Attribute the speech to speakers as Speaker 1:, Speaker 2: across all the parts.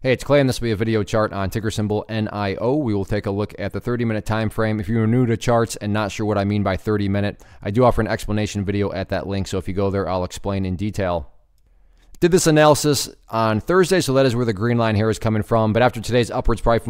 Speaker 1: Hey, it's Clay, and this will be a video chart on ticker symbol NIO. We will take a look at the 30-minute time frame. If you're new to charts and not sure what I mean by 30-minute, I do offer an explanation video at that link, so if you go there, I'll explain in detail. Did this analysis on Thursday, so that is where the green line here is coming from. But after today's upwards price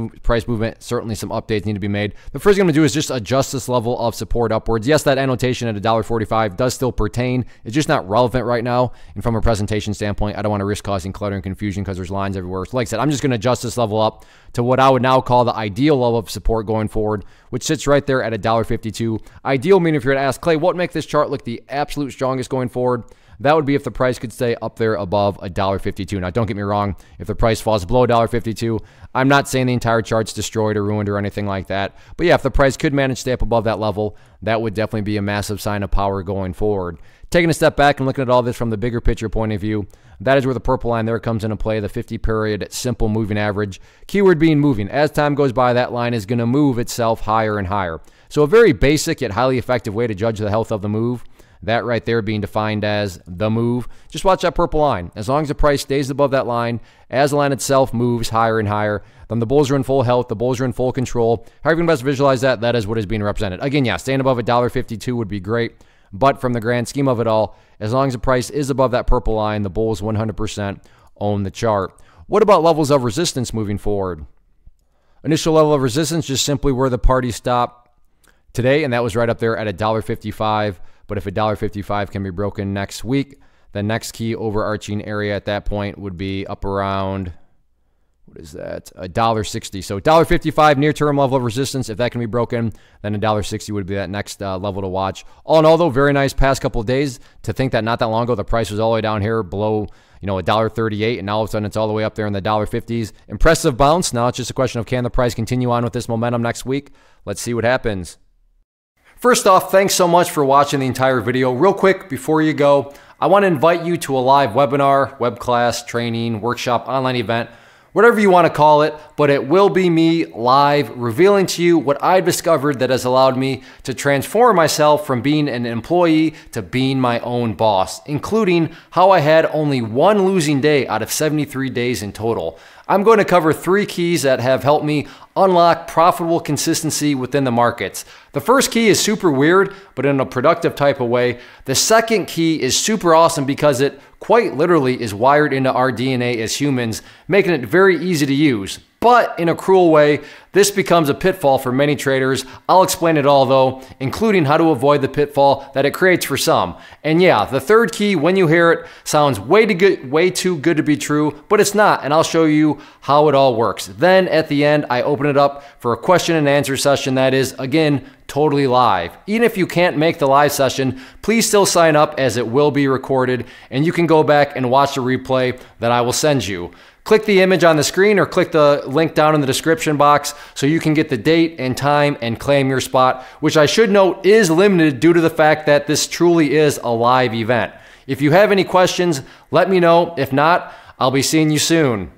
Speaker 1: movement, certainly some updates need to be made. The first thing I'm going to do is just adjust this level of support upwards. Yes, that annotation at $1.45 does still pertain. It's just not relevant right now. And from a presentation standpoint, I don't want to risk causing clutter and confusion because there's lines everywhere. So like I said, I'm just going to adjust this level up to what I would now call the ideal level of support going forward, which sits right there at $1.52. Ideal meaning if you're to ask, Clay, what makes this chart look the absolute strongest going forward? That would be if the price could stay up there above $1.52. Now, don't get me wrong, if the price falls below $1.52, I'm not saying the entire chart's destroyed or ruined or anything like that. But yeah, if the price could manage to stay up above that level, that would definitely be a massive sign of power going forward. Taking a step back and looking at all this from the bigger picture point of view, that is where the purple line there comes into play, the 50 period simple moving average. Keyword being moving. As time goes by, that line is going to move itself higher and higher. So, a very basic yet highly effective way to judge the health of the move. That right there being defined as the move. Just watch that purple line. As long as the price stays above that line, as the line itself moves higher and higher, then the bulls are in full health, the bulls are in full control. However, you can best visualize that, that is what is being represented. Again, yeah, staying above $1.52 would be great. But from the grand scheme of it all, as long as the price is above that purple line, the bulls 100% own the chart. What about levels of resistance moving forward? Initial level of resistance, just simply where the party stopped today, and that was right up there at $1.55. But if $1.55 can be broken next week, the next key overarching area at that point would be up around what is that? A dollar sixty. So dollar fifty-five near-term level of resistance. If that can be broken, then a dollar sixty would be that next uh, level to watch. All in all, though, very nice past couple days. To think that not that long ago the price was all the way down here below, you know, a dollar thirty-eight, and now all of a sudden it's all the way up there in the dollar fifties. Impressive bounce. Now it's just a question of can the price continue on with this momentum next week? Let's see what happens. First off, thanks so much for watching the entire video. Real quick, before you go, I wanna invite you to a live webinar, web class, training, workshop, online event whatever you want to call it, but it will be me live revealing to you what I discovered that has allowed me to transform myself from being an employee to being my own boss, including how I had only one losing day out of 73 days in total. I'm going to cover three keys that have helped me unlock profitable consistency within the markets. The first key is super weird, but in a productive type of way. The second key is super awesome because it quite literally is wired into our DNA as humans, making it very easy to use. But in a cruel way, this becomes a pitfall for many traders. I'll explain it all though, including how to avoid the pitfall that it creates for some. And yeah, the third key when you hear it sounds way too good, way too good to be true, but it's not, and I'll show you how it all works. Then at the end, I open it up for a question and answer session that is again totally live. Even if you can't make the live session, please still sign up as it will be recorded and you can go back and watch the replay that I will send you. Click the image on the screen or click the link down in the description box so you can get the date and time and claim your spot, which I should note is limited due to the fact that this truly is a live event. If you have any questions, let me know. If not, I'll be seeing you soon.